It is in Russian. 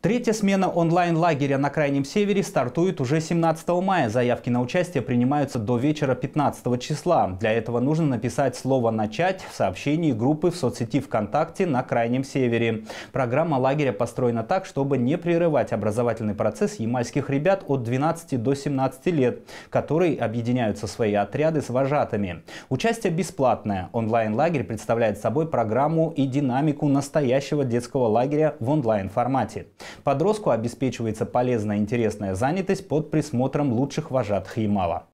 Третья смена онлайн-лагеря на Крайнем Севере стартует уже 17 мая. Заявки на участие принимаются до вечера 15 числа. Для этого нужно написать слово «начать» в сообщении группы в соцсети ВКонтакте на Крайнем Севере. Программа лагеря построена так, чтобы не прерывать образовательный процесс ямальских ребят от 12 до 17 лет, которые объединяются в свои отряды с вожатыми. Участие бесплатное. Онлайн-лагерь представляет собой программу и динамику настоящего детского лагеря в онлайн-формате. Подростку обеспечивается полезная интересная занятость под присмотром лучших вожатых Ямала.